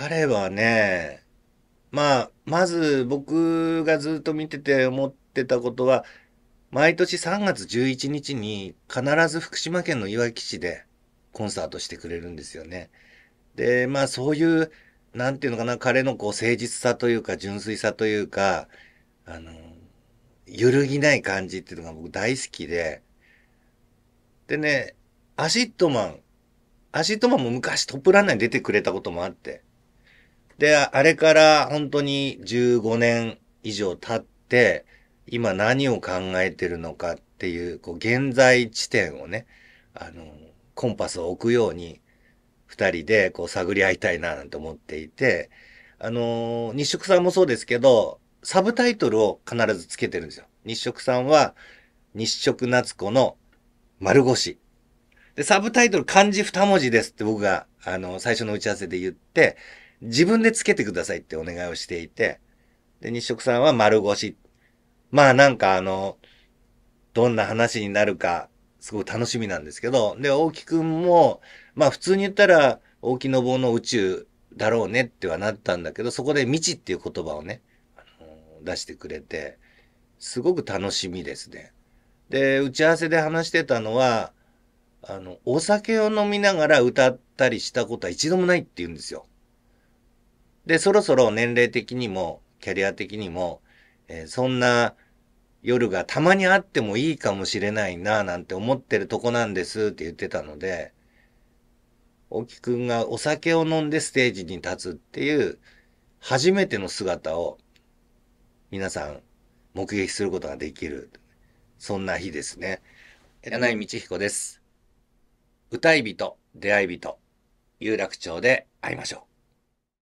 彼はね、まあ、まず僕がずっと見てて思ってたことは、毎年3月11日に必ず福島県のいわき市でコンサートしてくれるんですよね。で、まあそういう、なんていうのかな、彼のこう誠実さというか純粋さというか、あの、揺るぎない感じっていうのが僕大好きで、でね、アシットマン、アシットマンも昔トップランナーに出てくれたこともあって、で、あれから本当に15年以上経って、今何を考えてるのかっていう、こう、現在地点をね、あの、コンパスを置くように、二人でこう探り合いたいななんて思っていて、あの日食さんもそうですけど、サブタイトルを必ずつけてるんですよ。日食さんは、日食夏子の丸腰。で、サブタイトル漢字二文字ですって僕が、あの、最初の打ち合わせで言って、自分でつけてくださいってお願いをしていて、で、日食さんは丸腰。まあなんかあの、どんな話になるか、すごい楽しみなんですけど、で、大木くんも、まあ普通に言ったら、大木の棒の宇宙だろうねってはなったんだけど、そこで未知っていう言葉をね、あの出してくれて、すごく楽しみですね。で、打ち合わせで話してたのは、あの、お酒を飲みながら歌ったりしたことは一度もないって言うんですよ。で、そろそろ年齢的にも、キャリア的にも、えー、そんな夜がたまにあってもいいかもしれないな、なんて思ってるとこなんですって言ってたので、大木くんがお酒を飲んでステージに立つっていう初めての姿を皆さん目撃することができる。そんな日ですね。柳井道彦です。歌い人、出会い人、有楽町で会いましょう。